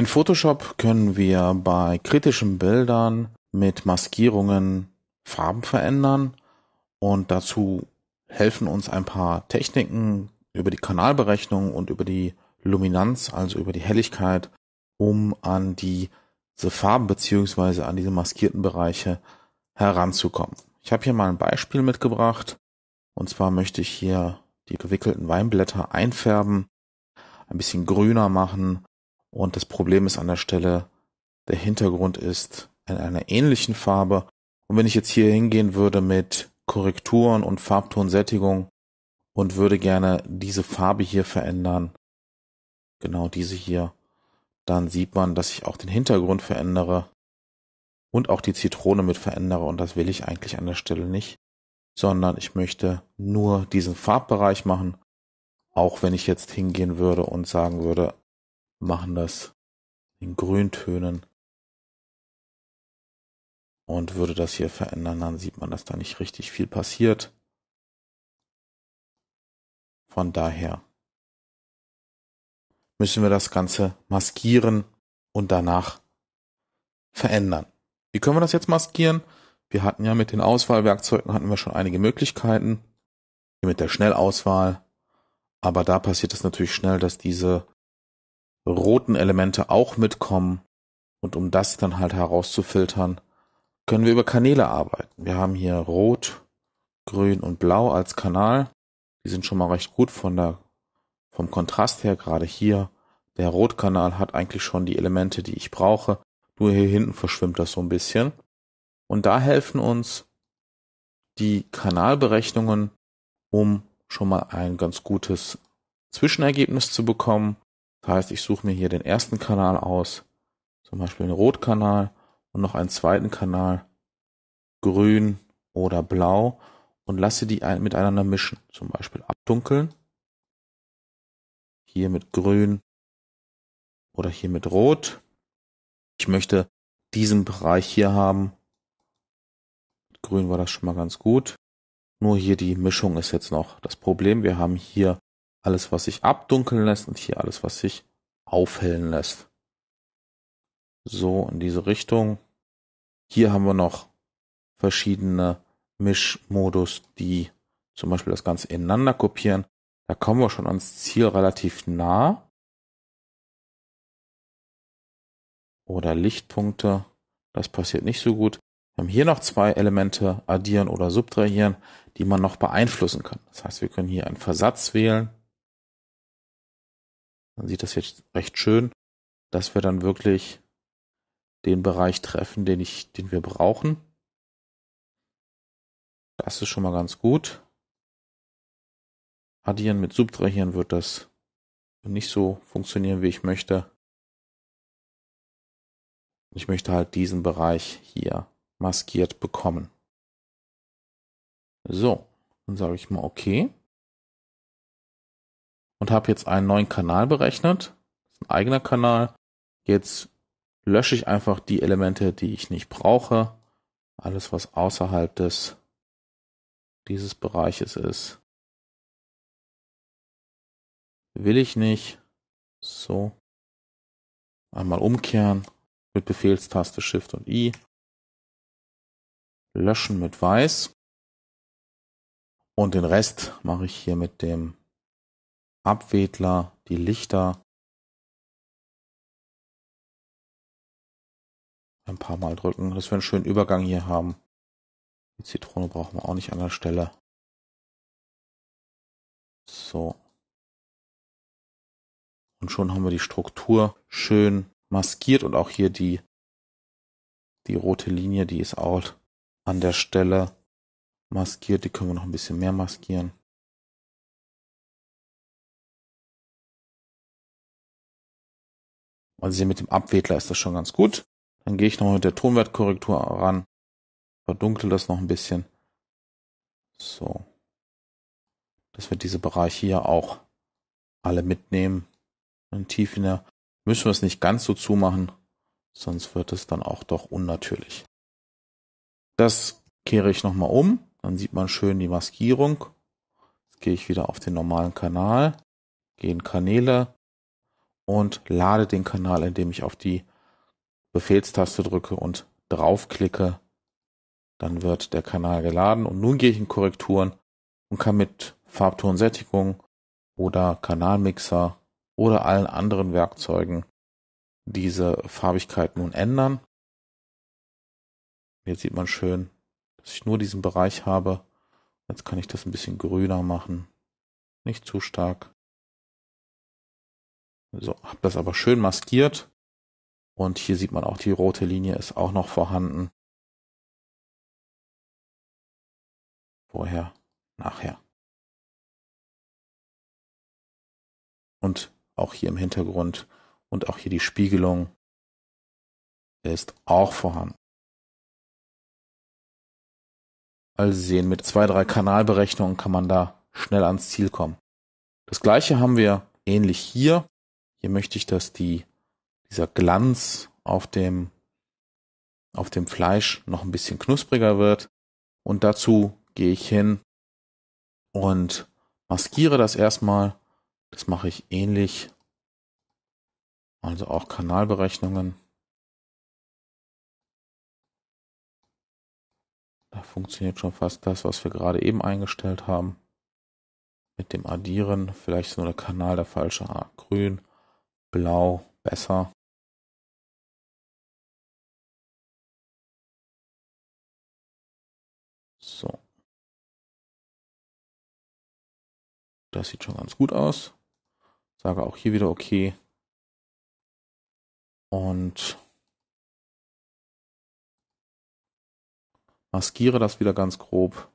In Photoshop können wir bei kritischen Bildern mit Maskierungen Farben verändern und dazu helfen uns ein paar Techniken über die Kanalberechnung und über die Luminanz, also über die Helligkeit, um an diese Farben beziehungsweise an diese maskierten Bereiche heranzukommen. Ich habe hier mal ein Beispiel mitgebracht und zwar möchte ich hier die gewickelten Weinblätter einfärben, ein bisschen grüner machen und das Problem ist an der Stelle, der Hintergrund ist in einer ähnlichen Farbe. Und wenn ich jetzt hier hingehen würde mit Korrekturen und Farbtonsättigung und würde gerne diese Farbe hier verändern, genau diese hier, dann sieht man, dass ich auch den Hintergrund verändere und auch die Zitrone mit verändere und das will ich eigentlich an der Stelle nicht, sondern ich möchte nur diesen Farbbereich machen, auch wenn ich jetzt hingehen würde und sagen würde, machen das in Grüntönen und würde das hier verändern, dann sieht man, dass da nicht richtig viel passiert. Von daher müssen wir das Ganze maskieren und danach verändern. Wie können wir das jetzt maskieren? Wir hatten ja mit den Auswahlwerkzeugen hatten wir schon einige Möglichkeiten. Mit der Schnellauswahl. Aber da passiert es natürlich schnell, dass diese roten Elemente auch mitkommen. Und um das dann halt herauszufiltern, können wir über Kanäle arbeiten. Wir haben hier Rot, Grün und Blau als Kanal. Die sind schon mal recht gut von der, vom Kontrast her, gerade hier. Der Rotkanal hat eigentlich schon die Elemente, die ich brauche. Nur hier hinten verschwimmt das so ein bisschen. Und da helfen uns die Kanalberechnungen, um schon mal ein ganz gutes Zwischenergebnis zu bekommen das heißt, ich suche mir hier den ersten Kanal aus, zum Beispiel einen Rotkanal und noch einen zweiten Kanal, grün oder blau und lasse die miteinander mischen, zum Beispiel abdunkeln, hier mit grün oder hier mit rot. Ich möchte diesen Bereich hier haben. Mit grün war das schon mal ganz gut. Nur hier die Mischung ist jetzt noch das Problem. Wir haben hier alles, was sich abdunkeln lässt und hier alles, was sich aufhellen lässt. So in diese Richtung. Hier haben wir noch verschiedene Mischmodus, die zum Beispiel das Ganze ineinander kopieren. Da kommen wir schon ans Ziel relativ nah. Oder Lichtpunkte. Das passiert nicht so gut. Wir haben hier noch zwei Elemente addieren oder subtrahieren, die man noch beeinflussen kann. Das heißt, wir können hier einen Versatz wählen man sieht das jetzt recht schön, dass wir dann wirklich den Bereich treffen, den ich, den wir brauchen. Das ist schon mal ganz gut. Addieren mit Subtrahieren wird das nicht so funktionieren, wie ich möchte. Ich möchte halt diesen Bereich hier maskiert bekommen. So, dann sage ich mal okay und habe jetzt einen neuen Kanal berechnet. Das ist ein eigener Kanal. Jetzt lösche ich einfach die Elemente, die ich nicht brauche. Alles, was außerhalb des dieses Bereiches ist. Will ich nicht. So. Einmal umkehren mit Befehlstaste Shift und I. Löschen mit Weiß. Und den Rest mache ich hier mit dem Abwedler, die Lichter ein paar Mal drücken, dass wir einen schönen Übergang hier haben. Die Zitrone brauchen wir auch nicht an der Stelle. So. Und schon haben wir die Struktur schön maskiert und auch hier die, die rote Linie, die ist out an der Stelle maskiert. Die können wir noch ein bisschen mehr maskieren. Also hier mit dem Abwedler ist das schon ganz gut. Dann gehe ich nochmal mit der Tonwertkorrektur ran. Verdunkel das noch ein bisschen. So. Dass wir diese Bereiche hier auch alle mitnehmen. Dann tief in der, müssen wir es nicht ganz so zumachen. Sonst wird es dann auch doch unnatürlich. Das kehre ich nochmal um. Dann sieht man schön die Maskierung. Jetzt gehe ich wieder auf den normalen Kanal. Gehen Kanäle und lade den Kanal, indem ich auf die Befehlstaste drücke und draufklicke. Dann wird der Kanal geladen und nun gehe ich in Korrekturen und kann mit Farbtonsättigung oder Kanalmixer oder allen anderen Werkzeugen diese Farbigkeit nun ändern. Jetzt sieht man schön, dass ich nur diesen Bereich habe. Jetzt kann ich das ein bisschen grüner machen. Nicht zu stark. So, habe das aber schön maskiert. Und hier sieht man auch, die rote Linie ist auch noch vorhanden. Vorher, nachher. Und auch hier im Hintergrund und auch hier die Spiegelung ist auch vorhanden. Also sehen, mit zwei, drei Kanalberechnungen kann man da schnell ans Ziel kommen. Das gleiche haben wir ähnlich hier. Hier möchte ich, dass die, dieser Glanz auf dem, auf dem Fleisch noch ein bisschen knuspriger wird. Und dazu gehe ich hin und maskiere das erstmal. Das mache ich ähnlich. Also auch Kanalberechnungen. Da funktioniert schon fast das, was wir gerade eben eingestellt haben. Mit dem Addieren, vielleicht ist nur der Kanal der falsche, Art. grün blau besser so das sieht schon ganz gut aus sage auch hier wieder okay und maskiere das wieder ganz grob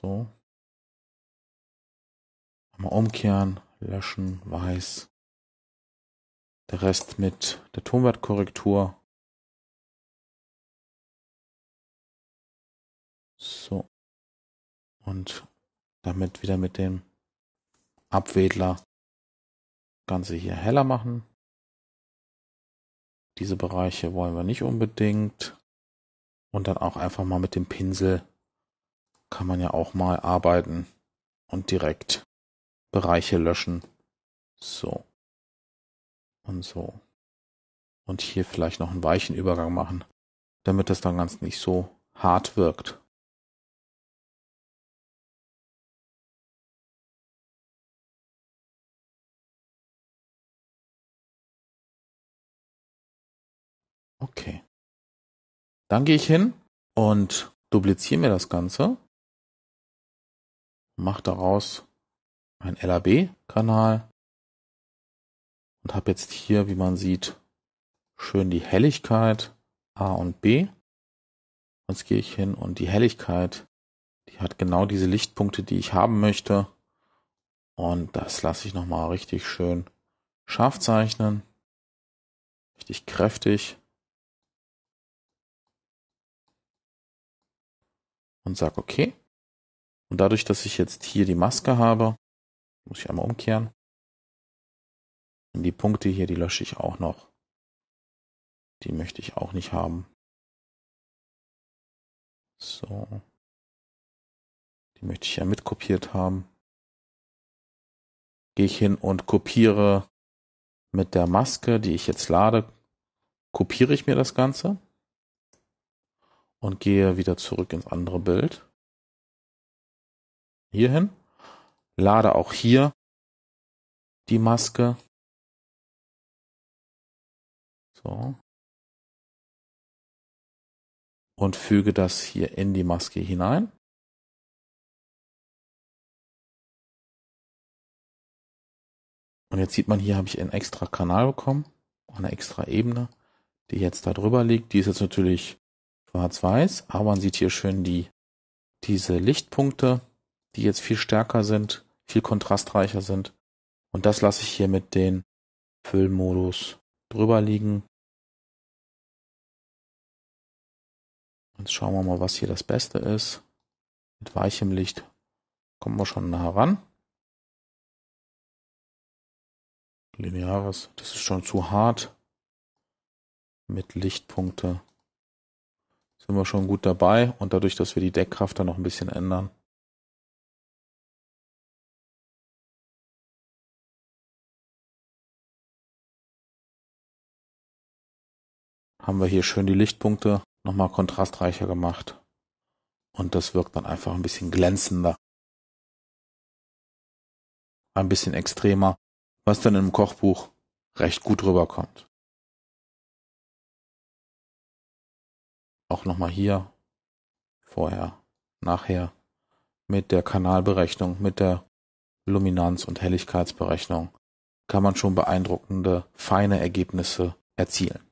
So. Mal umkehren, löschen, weiß. Der Rest mit der Tonwertkorrektur. So. Und damit wieder mit dem Abwedler Ganze hier heller machen. Diese Bereiche wollen wir nicht unbedingt. Und dann auch einfach mal mit dem Pinsel kann man ja auch mal arbeiten und direkt Bereiche löschen. So. Und so. Und hier vielleicht noch einen weichen Übergang machen, damit das dann ganz nicht so hart wirkt. Okay. Dann gehe ich hin und dupliziere mir das Ganze mache daraus einen LAB-Kanal und habe jetzt hier, wie man sieht, schön die Helligkeit A und B. Jetzt gehe ich hin und die Helligkeit, die hat genau diese Lichtpunkte, die ich haben möchte. Und das lasse ich nochmal richtig schön scharf zeichnen. Richtig kräftig. Und sage okay. Und dadurch, dass ich jetzt hier die Maske habe, muss ich einmal umkehren. Und die Punkte hier, die lösche ich auch noch. Die möchte ich auch nicht haben. So. Die möchte ich ja mitkopiert haben. Gehe ich hin und kopiere mit der Maske, die ich jetzt lade, kopiere ich mir das Ganze und gehe wieder zurück ins andere Bild hierhin, lade auch hier die Maske. So. Und füge das hier in die Maske hinein. Und jetzt sieht man, hier habe ich einen extra Kanal bekommen, eine extra Ebene, die jetzt da drüber liegt. Die ist jetzt natürlich schwarz-weiß, aber man sieht hier schön die, diese Lichtpunkte, die jetzt viel stärker sind, viel kontrastreicher sind. Und das lasse ich hier mit den Füllmodus drüber liegen. Jetzt schauen wir mal, was hier das Beste ist. Mit weichem Licht kommen wir schon nah ran. Lineares, das ist schon zu hart. Mit Lichtpunkte sind wir schon gut dabei und dadurch, dass wir die Deckkraft dann noch ein bisschen ändern, haben wir hier schön die Lichtpunkte nochmal kontrastreicher gemacht. Und das wirkt dann einfach ein bisschen glänzender. Ein bisschen extremer, was dann im Kochbuch recht gut rüberkommt. Auch nochmal hier, vorher, nachher, mit der Kanalberechnung, mit der Luminanz- und Helligkeitsberechnung kann man schon beeindruckende, feine Ergebnisse erzielen.